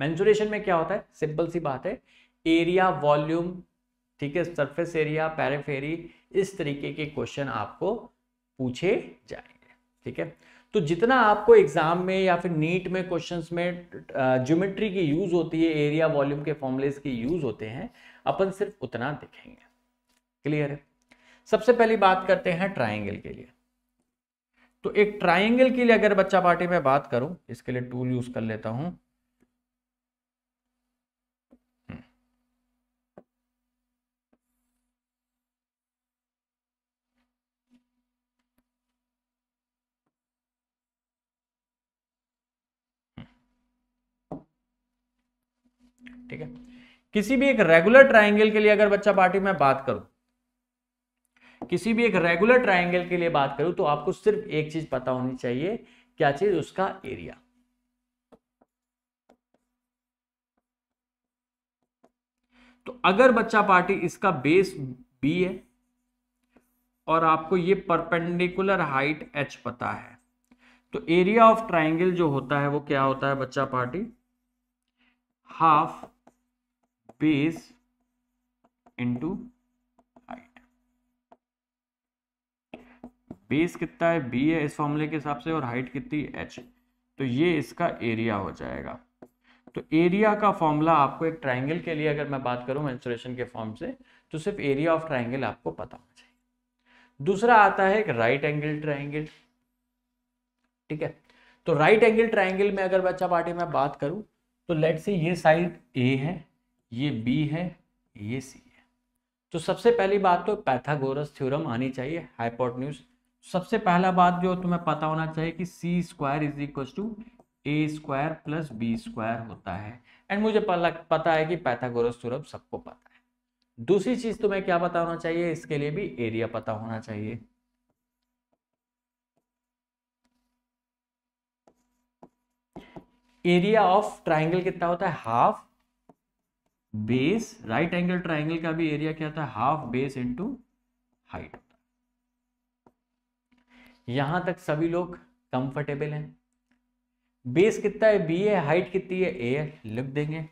Mensuration में क्या होता है सिंपल सी बात है एरिया वॉल्यूम ठीक है सरफेस एरिया पैरेफेरी इस तरीके के क्वेश्चन आपको पूछे जाएंगे ठीक है तो जितना आपको एग्जाम में या फिर नीट में क्वेश्चंस में ज्योमेट्री की यूज होती है एरिया वॉल्यूम के फॉर्मुलेस की यूज होते हैं अपन सिर्फ उतना देखेंगे क्लियर है सबसे पहली बात करते हैं ट्राइंगल के लिए तो एक ट्राइंगल के लिए अगर बच्चा पार्टी में बात करूं इसके लिए टूल यूज कर लेता हूं ठीक है किसी भी एक रेगुलर ट्राइंगल के लिए अगर बच्चा पार्टी में बात करूं किसी भी एक रेगुलर ट्राइंगल के लिए बात करूं तो आपको सिर्फ एक चीज पता होनी चाहिए क्या चीज उसका एरिया तो अगर बच्चा पार्टी इसका बेस बी है और आपको ये परपेंडिकुलर हाइट एच पता है तो एरिया ऑफ ट्राइंगल जो होता है वो क्या होता है बच्चा party half space into height base कितना है बी है इस फॉर्मूले के हिसाब से और हाइट कितनी एच तो ये इसका एरिया हो जाएगा तो एरिया का फॉर्मूला आपको एक ट्राइंगल के लिए अगर मैं बात करूं इंसुलेशन के फॉर्म से तो सिर्फ एरिया ऑफ ट्राइंगल आपको पता होना चाहिए दूसरा आता है एक राइट एंगल ट्राइंगल ठीक है तो राइट एंगल ट्राइंगल में अगर बच्चा पार्टी में बात करूं तो लेट से ये साइड ए है ये बी है ये सी है तो सबसे पहली बात तो पैथागोरस थ्योरम आनी चाहिए हाईपोर्ट सबसे पहला बात जो तुम्हें पता होना चाहिए कि C square is equal to A square plus B square होता है एंड मुझे पता है कि पैथागोरस थ्योरम सबको पता है दूसरी चीज तुम्हें क्या पता होना चाहिए इसके लिए भी एरिया पता होना चाहिए एरिया ऑफ ट्राइंगल कितना होता है half base right angle triangle का भी एरिया क्या था हाफ बेस इंटू हाइट यहां तक सभी लोग कंफर्टेबल हैं बेस कितना है बी ए हाइट कितनी है ए लिख देंगे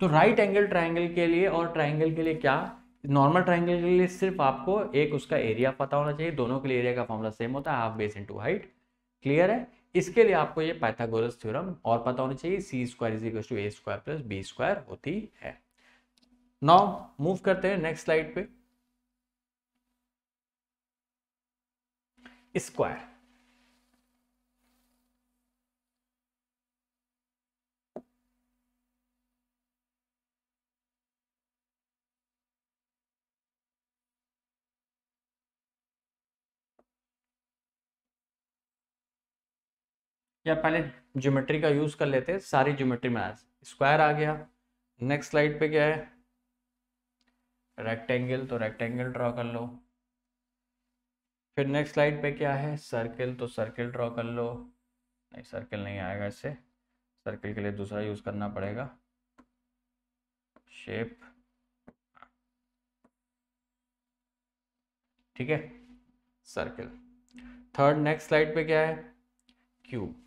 तो राइट एंगल ट्राइंगल के लिए और ट्राइंगल के लिए क्या नॉर्मल ट्राइंगल के लिए सिर्फ आपको एक उसका एरिया पता होना चाहिए दोनों के लिए एरिया का फॉर्मूला सेम होता है half base into height clear है इसके लिए आपको ये पैथागोरस थ्योरम और पता होना चाहिए C square is equal to A square plus B square होती है नाउ मूव करते हैं नेक्स्ट स्लाइड पे स्क्वायर या पहले ज्योमेट्री का यूज़ कर लेते सारी ज्योमेट्री में आया स्क्वायर आ गया नेक्स्ट स्लाइड पे क्या है रेक्टेंगल तो रेक्टेंगल ड्रॉ कर लो फिर नेक्स्ट स्लाइड पे क्या है सर्किल तो सर्किल ड्रॉ कर लो नहीं सर्किल नहीं आएगा इससे सर्किल के लिए दूसरा यूज़ करना पड़ेगा शेप ठीक है सर्किल थर्ड नेक्स्ट स्लाइड पे क्या है क्यूब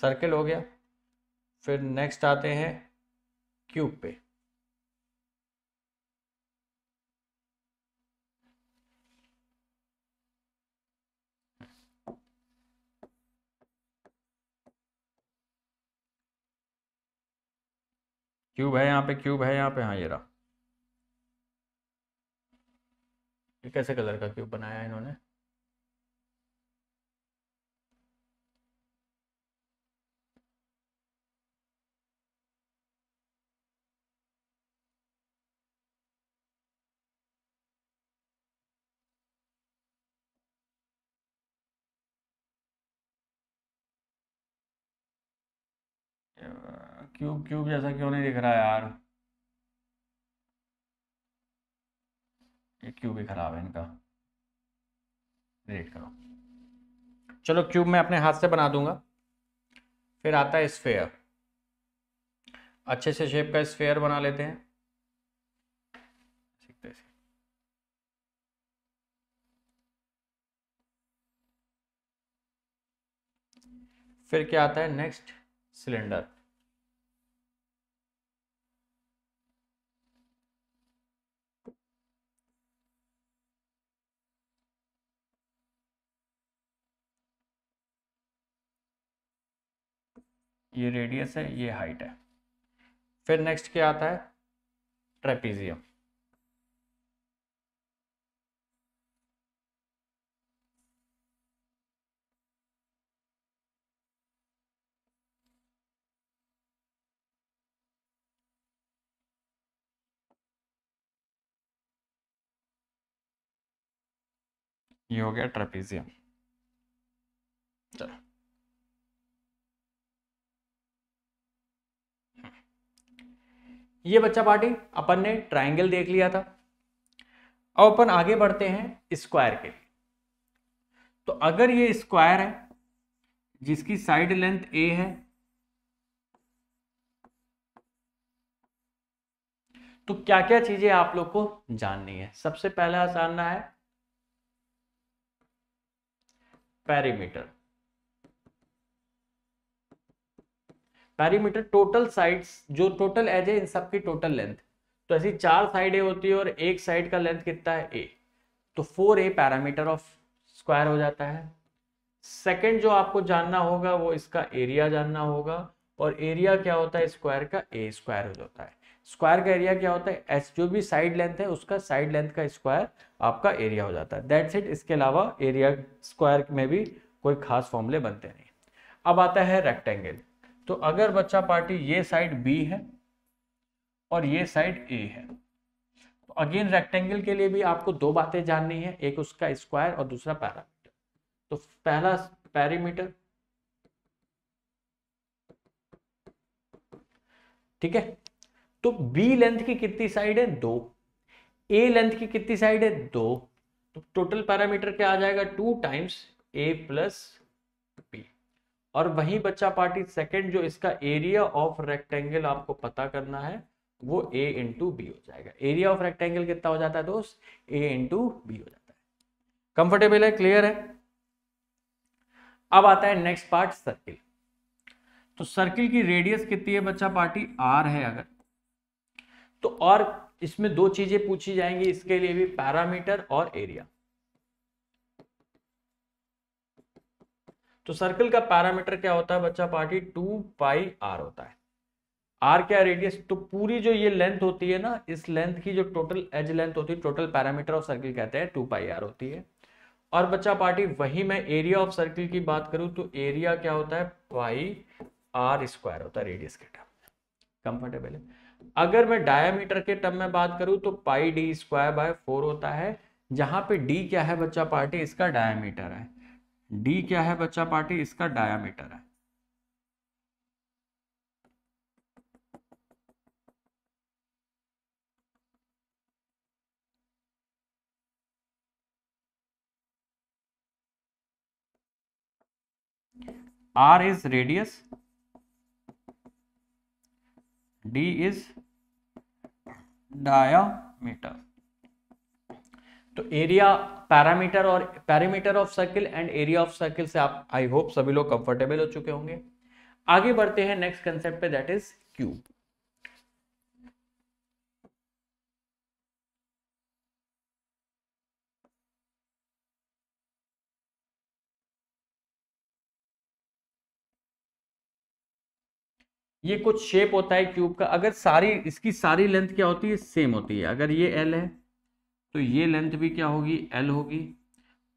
सर्किल हो गया फिर नेक्स्ट आते हैं क्यूब पे क्यूब है यहाँ पे क्यूब है यहाँ पे हाँ ये रहा ये कैसे कलर का क्यूब बनाया इन्होंने क्यूब क्यूब जैसा क्यों नहीं दिख रहा है यार ये क्यूब ही खराब है इनका रेट करो चलो क्यूब मैं अपने हाथ से बना दूंगा फिर आता है स्फेयर अच्छे से शेप का स्फेयर बना लेते हैं फिर क्या आता है नेक्स्ट सिलेंडर ये रेडियस है ये हाइट है फिर नेक्स्ट क्या आता है ट्रेपीजियम ये हो गया ट्रेपीजियम चलो ये बच्चा पार्टी अपन ने ट्राइंगल देख लिया था अब अपन आगे बढ़ते हैं स्क्वायर के लिए तो अगर ये स्क्वायर है जिसकी साइड लेंथ ए है तो क्या क्या चीजें आप लोग को जाननी है सबसे पहला जानना है पैरीमीटर पैरीमीटर टोटल साइड्स जो टोटल एज है इन सब की टोटल लेंथ तो ऐसी चार साइडें होती है और एक साइड का लेंथ कितना है ए तो four A parameter of square हो जाता है सेकंड जो आपको जानना होगा वो इसका एरिया जानना होगा और एरिया क्या होता है स्क्वायर का ए स्क्वायर हो जाता है स्क्वायर का एरिया क्या होता है एस जो भी साइड लेंथ है उसका साइड लेंथ का स्क्वायर आपका एरिया हो जाता है दैट्स इट इसके अलावा एरिया स्क्वायर में भी कोई खास फॉर्मूले बनते नहीं अब आता है रेक्टेंगल तो अगर बच्चा पार्टी ये साइड बी है और ये साइड ए है तो अगेन रेक्टेंगल के लिए भी आपको दो बातें जाननी है एक उसका स्क्वायर और दूसरा पैरामीटर तो पहला पैरामीटर ठीक है तो बी लेंथ की कितनी साइड है दो ए लेंथ की कितनी साइड है दो तो टोटल पैरामीटर क्या आ जाएगा टू टाइम्स ए प्लस और वही बच्चा पार्टी सेकेंड जो इसका एरिया ऑफ रेक्टेंगल आपको पता करना है वो ए इंटू बी हो जाएगा एरिया ऑफ रेक्टेंगल कितना हो जाता है दोस्त ए इंटू बी हो जाता है कंफर्टेबल है क्लियर है अब आता है नेक्स्ट पार्ट सर्किल तो सर्किल की रेडियस कितनी है बच्चा पार्टी आर है अगर तो और इसमें दो चीजें पूछी जाएंगी इसके लिए भी पैरामीटर और एरिया तो सर्कल का पैरामीटर क्या होता है बच्चा पार्टी टू पाई आर होता है आर क्या रेडियस तो पूरी जो ये लेंथ होती है ना इस लेंथ की जो टोटल एज लेंथ होती है टोटल पैरामीटर ऑफ सर्कल कहते हैं टू पाई आर होती है और बच्चा पार्टी वही मैं एरिया ऑफ सर्कल की बात करूं तो एरिया क्या होता है पाई आर स्क्वायर होता है रेडियस के टर्म कंफर्टेबल है अगर मैं डायामीटर के टर्म में बात करूं तो pi D square by four होता है जहां पे डी क्या है बच्चा पार्टी इसका डायामीटर है डी क्या है बच्चा पार्टी इसका डायामीटर है R is radius, D is diameter. तो एरिया पैरामीटर और parameter of circle and area of circle से आप आई होप सभी लोग कंफर्टेबल हो चुके होंगे आगे बढ़ते हैं नेक्स्ट कंसेप्ट पे दैट इज क्यूब ये कुछ शेप होता है क्यूब का अगर सारी इसकी सारी लेंथ क्या होती है सेम होती है अगर ये एल है तो ये लेंथ भी क्या होगी एल होगी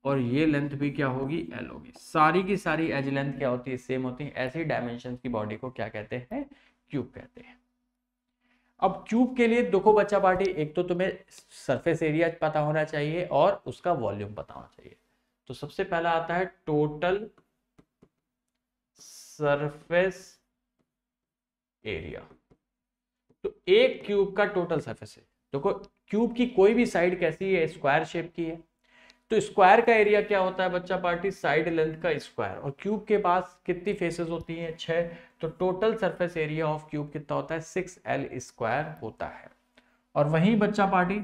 और ये लेंथ भी क्या होगी एल होगी सारी की सारी एज लेंथ क्या होती है सेम होती है ऐसे डायमेंशन की बॉडी को क्या कहते हैं क्यूब कहते हैं अब क्यूब के लिए देखो बच्चा पार्टी एक तो तुम्हें सरफेस एरिया पता होना चाहिए और उसका वॉल्यूम पता होना चाहिए तो सबसे पहला आता है टोटल सरफेस एरिया तो एक क्यूब का टोटल सरफेस है देखो क्यूब की कोई भी साइड कैसी है स्क्वायर शेप की है तो स्क्वायर का एरिया क्या होता है बच्चा पार्टी साइड लेंथ का स्क्वायर और क्यूब के पास कितनी फेसेस होती हैं छः तो total surface area of cube कितना होता है सिक्स एल स्क्वायर होता है और वहीं बच्चा पार्टी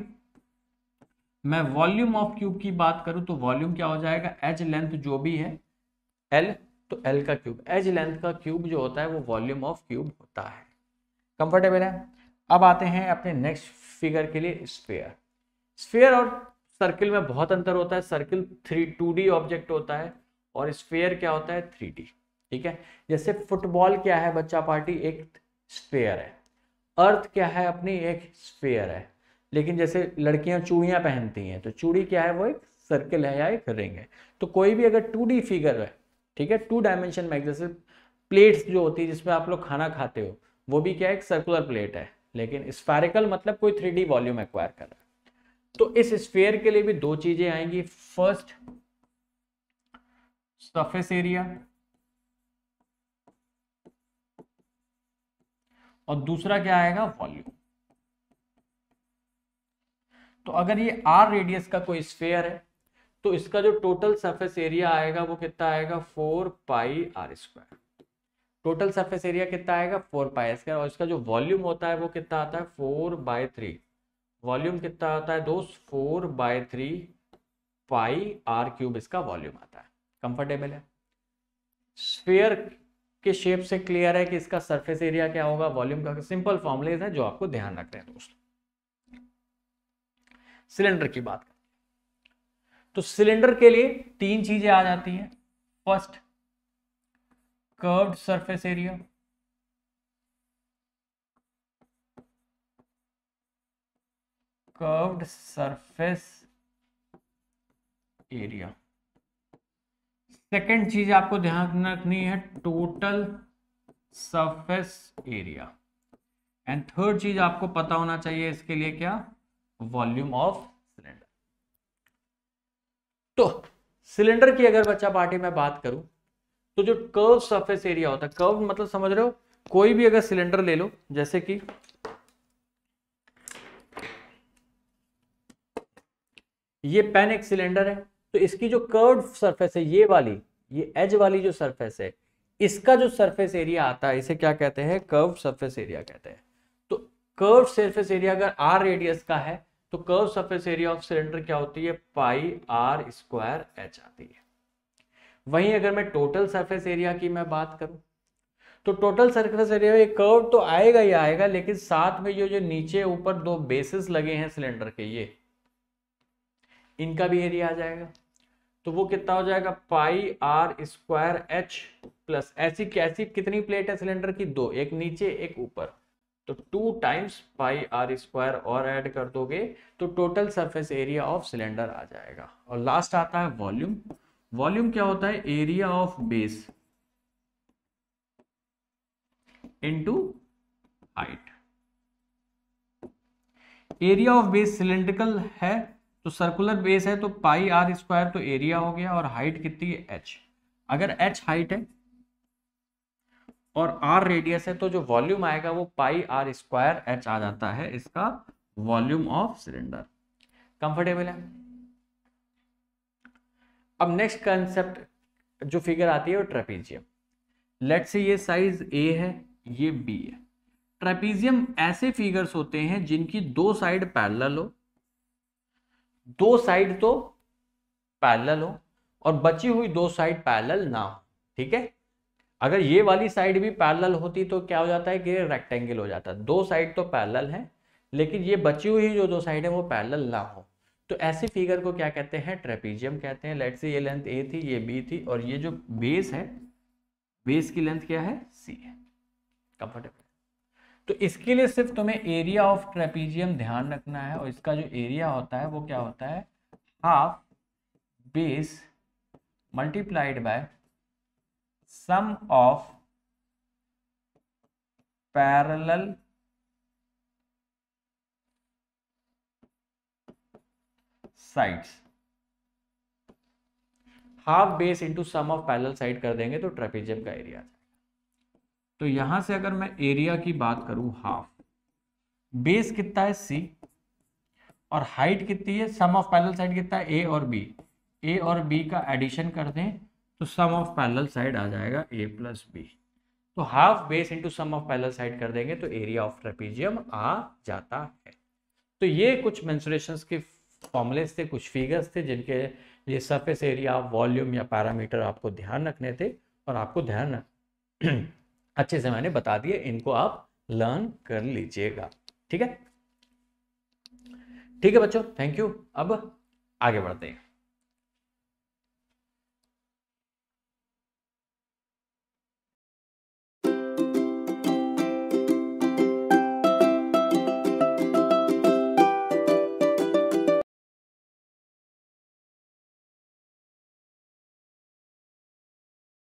मैं वॉल्यूम ऑफ क्यूब की बात करूं तो वॉल्यूम क्या हो जाएगा एज लेंथ जो भी है एल तो एल का क्यूब एज लेंथ का क्यूब जो होता है वो वॉल्यूम ऑफ क्यूब होता है कंफर्टेबल है अब आते हैं अपने नेक्स्ट फिगर के लिए स्पेयर स्पेयर और सर्किल में बहुत अंतर होता है सर्किल थ्री टू ऑब्जेक्ट होता है और स्पेयर क्या होता है थ्री ठीक है जैसे फुटबॉल क्या है बच्चा पार्टी एक स्पेयर है अर्थ क्या है अपनी एक स्पेयर है लेकिन जैसे लड़कियां चूड़ियां पहनती हैं तो चूड़ी क्या है वो एक सर्किल है या एक रिंग है तो कोई भी अगर टू फिगर है ठीक है टू डायमेंशन में जैसे प्लेट्स जो होती है जिसमें आप लोग खाना खाते हो वो भी क्या है एक सर्कुलर प्लेट है लेकिन स्पैरिकल मतलब कोई थ्री वॉल्यूम एक्वायर कर रहा है तो इस स्फेयर के लिए भी दो चीजें आएंगी फर्स्ट सरफेस एरिया और दूसरा क्या आएगा वॉल्यूम तो अगर ये आर रेडियस का कोई स्फेयर है तो इसका जो टोटल सरफेस एरिया आएगा वो कितना आएगा four pi R square total surface area कितना आएगा फोर पाई स्क्वायर और इसका जो वॉल्यूम होता है वो कितना आता है फोर बाय थ्री वॉल्यूम कितना आता है दोस्त four by three pi R cube इसका वॉल्यूम आता है कंफर्टेबल है स्फेयर के शेप से क्लियर है कि इसका सरफेस एरिया क्या होगा वॉल्यूम का सिंपल फॉर्मुलेज है जो आपको ध्यान रखते हैं दोस्तों सिलेंडर की बात तो सिलेंडर के लिए तीन चीजें आ जाती हैं first curved surface area curved surface area second चीज आपको ध्यान रखनी है total surface area and third चीज आपको पता होना चाहिए इसके लिए क्या वॉल्यूम ऑफ सिलेंडर तो सिलेंडर की अगर बच्चा पार्टी में बात करूं तो जो कर्व सरफेस एरिया होता है कर्व मतलब समझ रहे हो कोई भी अगर सिलेंडर ले लो जैसे कि ये पेन एक सिलेंडर है तो इसकी जो कर्व सरफेस है ये वाली ये एज वाली जो सरफेस है इसका जो सरफेस एरिया आता है इसे क्या कहते हैं कर्व सरफेस एरिया कहते हैं तो कर्व सरफेस एरिया अगर आर रेडियस का है तो curve surface area of cylinder क्या होती है पाई आर स्क्वायर एच आती है वहीं अगर मैं टोटल सरफेस एरिया की मैं बात करूं तो टोटल सरफेस एरिया में कर्व तो आएगा ही आएगा लेकिन साथ में ये जो नीचे ऊपर दो बेसिस लगे हैं सिलेंडर के ये इनका भी एरिया आ जाएगा तो वो कितना हो जाएगा pi R square H plus ऐसी कैसी कितनी प्लेट है सिलेंडर की दो एक नीचे एक ऊपर तो two times pi R square और ऐड कर दोगे तो total surface area of cylinder आ जाएगा और लास्ट आता है वॉल्यूम वॉल्यूम क्या होता है area of base into height area of base cylindrical है तो सर्कुलर बेस है तो पाई आर स्क्वायर तो एरिया हो गया और हाइट कितनी है एच अगर एच हाइट है और आर रेडियस है तो जो वॉल्यूम आएगा वो पाई आर स्क्वायर एच आ जाता है इसका वॉल्यूम ऑफ सिलेंडर कंफर्टेबल है अब नेक्स्ट कंसेप्ट जो फिगर आती है वो ट्रेपीजियम लेट से ये साइज ए है ये बी है ट्रेपीजियम ऐसे फिगर्स होते हैं जिनकी दो साइड पैरल हो दो साइड तो पैरल हो और बची हुई दो साइड पैरल ना हो ठीक है अगर ये वाली साइड भी पैरल होती तो क्या हो जाता है कि रेक्टेंगल हो जाता है दो साइड तो पैरल है लेकिन ये बची हुई जो दो साइड है वो पैरल ना हो तो ऐसे फिगर को क्या कहते हैं ट्रेपीजियम कहते हैं लेट से ये लेंथ ए थी ये बी थी और ये जो बेस है बेस की लेंथ क्या है सी है कंफर्टेबल तो इसके लिए सिर्फ तुम्हें एरिया ऑफ ट्रेपीजियम ध्यान रखना है और इसका जो एरिया होता है वो क्या होता है half base multiplied by sum of parallel sides half base into sum of parallel side कर देंगे तो ट्रेपेजियम का एरिया तो यहां से अगर मैं एरिया की बात करूं हाफ बेस कितना है सी और हाइट कितनी है सम ऑफ पैरेलल साइड कितना है ए और बी ए और बी का एडिशन कर दें तो सम ऑफ पैरेलल साइड आ जाएगा ए प्लस बी तो half base into sum of parallel side कर देंगे तो एरिया ऑफ ट्रेपेजियम आ जाता है तो ये कुछ मेंसुरेशंस के फॉर्मुलेस थे कुछ फिगर्स थे जिनके लिए सरफेस एरिया वॉल्यूम या पैरामीटर आपको ध्यान रखने थे और आपको ध्यान अच्छे से मैंने बता दिए इनको आप लर्न कर लीजिएगा ठीक है ठीक है बच्चों थैंक यू अब आगे बढ़ते हैं